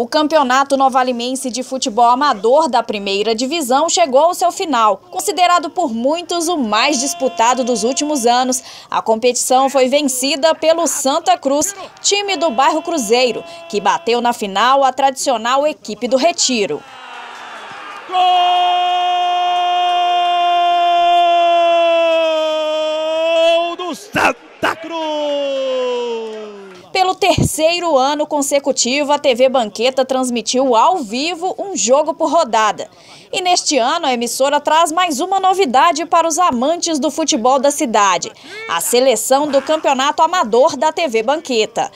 O Campeonato Novalimense de Futebol Amador da Primeira Divisão chegou ao seu final. Considerado por muitos o mais disputado dos últimos anos, a competição foi vencida pelo Santa Cruz, time do bairro Cruzeiro, que bateu na final a tradicional equipe do Retiro. Gol do Santa Cruz! Pelo terceiro ano consecutivo, a TV Banqueta transmitiu ao vivo um jogo por rodada. E neste ano, a emissora traz mais uma novidade para os amantes do futebol da cidade: a seleção do Campeonato Amador da TV Banqueta.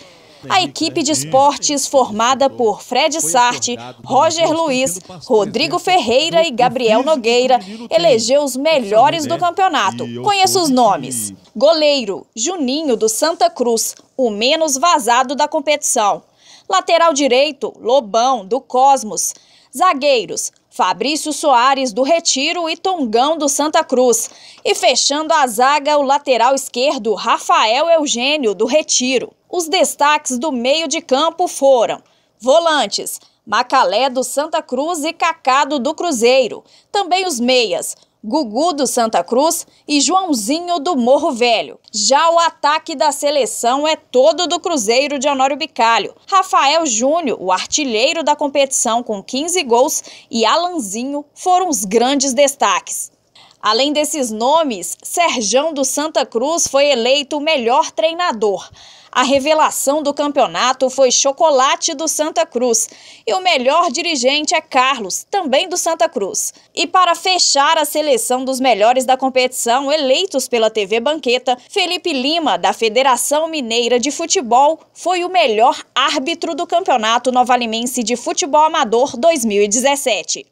A equipe de esportes, formada por Fred Sarte, Roger Luiz, Rodrigo Ferreira e Gabriel Nogueira, elegeu os melhores do campeonato. Conheça os nomes: goleiro Juninho do Santa Cruz, o menos vazado da competição. Lateral direito, Lobão, do Cosmos. Zagueiros, Fabrício Soares, do Retiro e Tongão, do Santa Cruz. E fechando a zaga, o lateral esquerdo, Rafael Eugênio, do Retiro. Os destaques do meio de campo foram volantes, Macalé do Santa Cruz e Cacado do Cruzeiro. Também os meias, Gugu do Santa Cruz e Joãozinho do Morro Velho. Já o ataque da seleção é todo do Cruzeiro de Honório Bicalho. Rafael Júnior, o artilheiro da competição com 15 gols, e Alanzinho foram os grandes destaques. Além desses nomes, Serjão do Santa Cruz foi eleito o melhor treinador. A revelação do campeonato foi Chocolate do Santa Cruz. E o melhor dirigente é Carlos, também do Santa Cruz. E para fechar a seleção dos melhores da competição, eleitos pela TV Banqueta, Felipe Lima, da Federação Mineira de Futebol, foi o melhor árbitro do Campeonato Novalimense de Futebol Amador 2017.